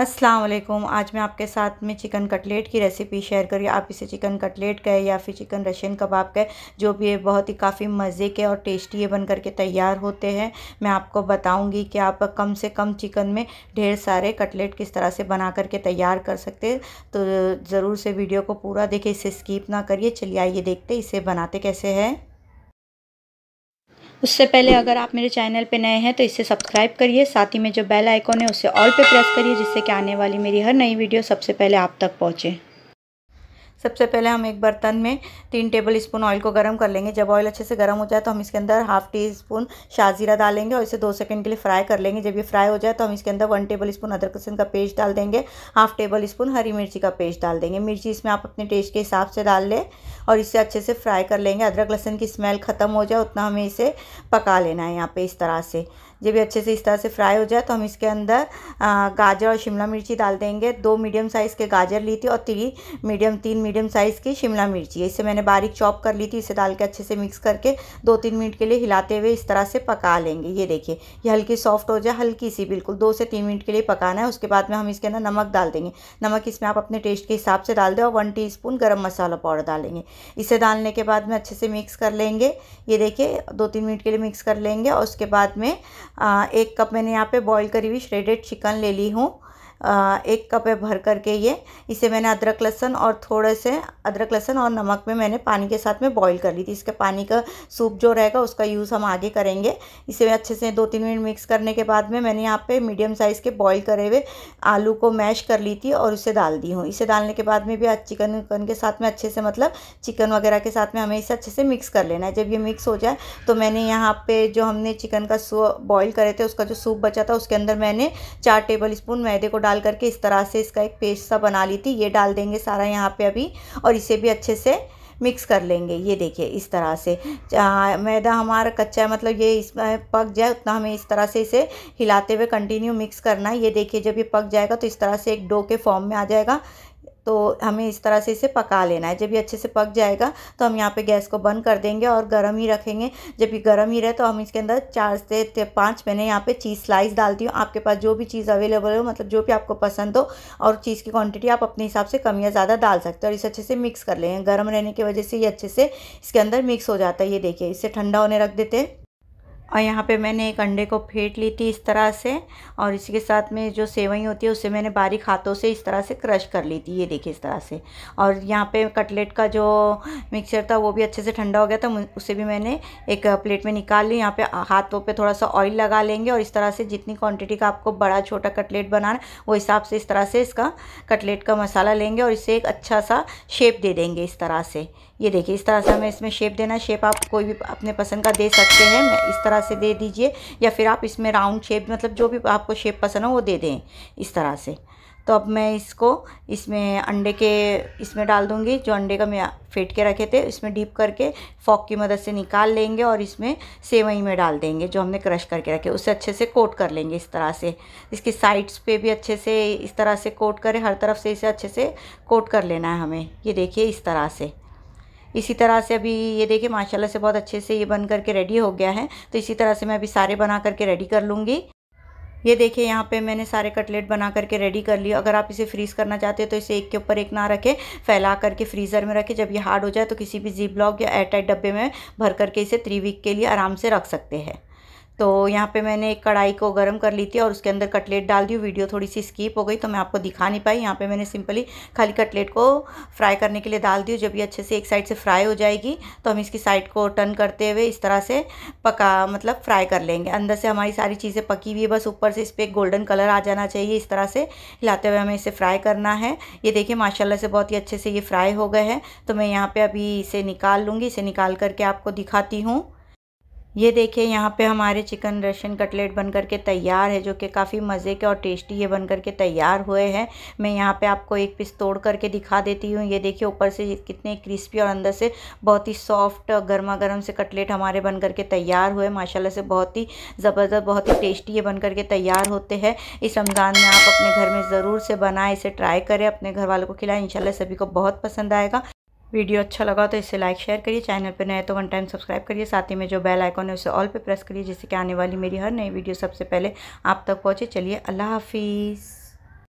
असलम आज मैं आपके साथ में चिकन कटलेट की रेसिपी शेयर करी आप इसे चिकन कटलेट कहे या फिर चिकन रशियन कबाब कहे जो भी है बहुत ही काफ़ी मज़े के और टेस्टी ये बन करके तैयार होते हैं मैं आपको बताऊंगी कि आप कम से कम चिकन में ढेर सारे कटलेट किस तरह से बना करके तैयार कर सकते तो ज़रूर से वीडियो को पूरा देखें इसे स्कीप ना करिए चलिए आइए देखते इसे बनाते कैसे है उससे पहले अगर आप मेरे चैनल पर नए हैं तो इसे सब्सक्राइब करिए साथ ही में जो बेल आइकॉन है उसे ऑल पे प्रेस करिए जिससे कि आने वाली मेरी हर नई वीडियो सबसे पहले आप तक पहुँचे सबसे पहले हम एक बर्तन में तीन टेबल स्पून ऑयल को गर्म कर लेंगे जब ऑयल अच्छे से गर्म हो जाए तो हम इसके अंदर हाफ टी स्पून शाजीरा डालेंगे और इसे दो सेकंड के लिए फ्राई कर लेंगे जब ये फ्राई हो जाए तो हम इसके अंदर वन टेबल स्पून अदरक लहसुन का पेस्ट डाल देंगे हाफ टेबल स्पून हरी मिर्ची का पेस्ट डाल देंगे मिर्ची इसमें आप अपने टेस्ट के हिसाब से डाल लें और इसे अच्छे से फ्राई कर लेंगे अदरक लहसुन की स्मेल ख़त्म हो जाए उतना हमें इसे पका लेना है यहाँ पर इस तरह से जब ये अच्छे से इस तरह से फ्राई हो जाए तो हम इसके अंदर गाजर और शिमला मिर्ची डाल देंगे दो मीडियम साइज़ के गाजर ली थी और तीन मीडियम तीन मीडियम साइज़ की शिमला मिर्ची है इसे मैंने बारीक चॉप कर ली थी इसे डाल के अच्छे से मिक्स करके दो तीन मिनट के लिए हिलाते हुए इस तरह से पका लेंगे ये देखिए ये हल्की सॉफ्ट हो जाए हल्की सी बिल्कुल दो से तीन मिनट के लिए पकाना है उसके बाद में हम इसके अंदर नमक डाल देंगे नमक इसमें आप अपने टेस्ट के हिसाब से डाल दें और one teaspoon masala powder डालेंगे इसे डालने के बाद में अच्छे से मिक्स कर लेंगे ये देखिए दो तीन मिनट के लिए मिक्स कर लेंगे और उसके बाद में एक कप मैंने यहाँ पर बॉयल करी हुई श्रेडेड चिकन ले ली हूँ एक कप है भर करके ये इसे मैंने अदरक लहसन और थोड़े से अदरक लहसन और नमक में मैंने पानी के साथ में बॉईल कर ली थी इसके पानी का सूप जो रहेगा उसका यूज़ हम आगे करेंगे इसे अच्छे से दो तीन मिनट मिक्स करने के बाद में मैंने यहाँ पे मीडियम साइज़ के बॉईल करे हुए आलू को मैश कर ली थी और उसे डाल दी हूँ इसे डालने के बाद में भी चिकन विकन के साथ में अच्छे से मतलब चिकन वगैरह के साथ में हमें इसे अच्छे से मिक्स कर लेना है जब ये मिक्स हो जाए तो मैंने यहाँ पर जो हमने चिकन का बॉयल करे थे उसका जो सूप बचा था उसके अंदर मैंने चार टेबल स्पून मैदे को डाल डाल करके इस तरह से इसका एक पेस्ट सा बना ली थी ये डाल देंगे सारा यहाँ पे अभी और इसे भी अच्छे से मिक्स कर लेंगे ये देखिए इस तरह से मैदा हमारा कच्चा है मतलब ये इसमें पक जाए उतना हमें इस तरह से इसे हिलाते हुए कंटिन्यू मिक्स करना है ये देखिए जब ये पक जाएगा तो इस तरह से एक डो के फॉर्म में आ जाएगा तो हमें इस तरह से इसे पका लेना है जब ये अच्छे से पक जाएगा तो हम यहाँ पे गैस को बंद कर देंगे और गर्म ही रखेंगे जब ये गर्म ही रहे तो हम इसके अंदर चार से पाँच मैंने यहाँ पे चीज़ स्लाइस डालती हूँ आपके पास जो भी चीज़ अवेलेबल हो मतलब जो भी आपको पसंद हो और चीज़ की क्वांटिटी आप अपने हिसाब से कम या ज़्यादा डाल सकते हो और इसे अच्छे से मिक्स कर लेंगे गर्म रहने की वजह से ये अच्छे से इसके अंदर मिक्स हो जाता है ये देखिए इसे ठंडा होने रख देते हैं और यहाँ पे मैंने एक अंडे को फेंट ली थी इस तरह से और इसके साथ में जो सेवई होती है उसे मैंने बारीक हाथों से इस तरह से क्रश कर ली थी ये देखिए इस तरह से और यहाँ पे कटलेट का जो मिक्सचर था वो भी अच्छे से ठंडा हो गया था उसे भी मैंने एक प्लेट में निकाल ली यहाँ पे हाथों पे थोड़ा सा ऑयल लगा लेंगे और इस तरह से जितनी क्वान्टिटी का आपको बड़ा छोटा कटलेट बनाना वो हिसाब से इस तरह से इसका कटलेट का मसाला लेंगे और इसे एक अच्छा सा शेप दे देंगे इस तरह से ये देखिए इस तरह से हमें इसमें शेप देना है शेप आप कोई भी अपने पसंद का दे सकते हैं मैं इस तरह से दे दीजिए या फिर आप इसमें राउंड शेप मतलब जो भी आपको शेप पसंद हो वो दे दें इस तरह से तो अब मैं इसको इसमें अंडे के इसमें डाल दूँगी जो अंडे का मैं फेंट के रखे थे इसमें डीप करके फॉक की मदद से निकाल लेंगे और इसमें सेवई में डाल देंगे जो हमने क्रश करके रखे उसे अच्छे से कोट कर लेंगे इस तरह से इसके साइड्स पे भी अच्छे से इस तरह से कोट करें हर तरफ से इसे अच्छे से कोट कर लेना है हमें ये देखिए इस तरह से इसी तरह से अभी ये देखिए माशाल्लाह से बहुत अच्छे से ये बन करके रेडी हो गया है तो इसी तरह से मैं अभी सारे बना करके रेडी कर लूँगी ये देखिए यहाँ पे मैंने सारे कटलेट बना करके रेडी कर लिए अगर आप इसे फ्रीज़ करना चाहते हो तो इसे एक के ऊपर एक ना रखें फैला करके फ्रीज़र में रखें जब ये हार्ड हो जाए तो किसी भी जी ब्लॉक या एयरटाइट डब्बे में भर करके इसे थ्री वीक के लिए आराम से रख सकते हैं तो यहाँ पे मैंने एक कढ़ाई को गर्म कर ली थी और उसके अंदर कटलेट डाल दी वीडियो थोड़ी सी स्किप हो गई तो मैं आपको दिखा नहीं पाई यहाँ पे मैंने सिंपली खाली कटलेट को फ्राई करने के लिए डाल दी जब ये अच्छे से एक साइड से फ्राई हो जाएगी तो हम इसकी साइड को टर्न करते हुए इस तरह से पका मतलब फ्राई कर लेंगे अंदर से हमारी सारी चीज़ें पकी हुई है बस ऊपर से इस पर गोल्डन कलर आ जाना चाहिए इस तरह से हिलाते हुए हमें इसे फ्राई करना है ये देखिए माशाला से बहुत ही अच्छे से ये फ्राई हो गए हैं तो मैं यहाँ पर अभी इसे निकाल लूँगी इसे निकाल करके आपको दिखाती हूँ ये देखिए यहाँ पे हमारे चिकन रशियन कटलेट बन के तैयार है जो कि काफ़ी मज़े के और टेस्टी ये बन के तैयार हुए हैं मैं यहाँ पे आपको एक पीस तोड़ करके दिखा देती हूँ ये देखिए ऊपर से कितने क्रिस्पी और अंदर से बहुत ही सॉफ्ट गर्मा गर्म से कटलेट हमारे बन के तैयार हुए माशाल्लाह से बहुत ही ज़बरदस्त बहुत ही टेस्टी ये बन कर के तैयार होते हैं इस रमज़ान में आप अपने घर में ज़रूर से बनाएं इसे ट्राई करें अपने घर वालों को खिलाएं इन सभी को बहुत पसंद आएगा वीडियो अच्छा लगा तो इसे लाइक शेयर करिए चैनल पर नए तो वन टाइम सब्सक्राइब करिए साथ ही में जो बेल आइकॉन है उसे ऑल पे प्रेस करिए जिससे कि आने वाली मेरी हर नई वीडियो सबसे पहले आप तक पहुँचे चलिए अल्लाह हाफिज़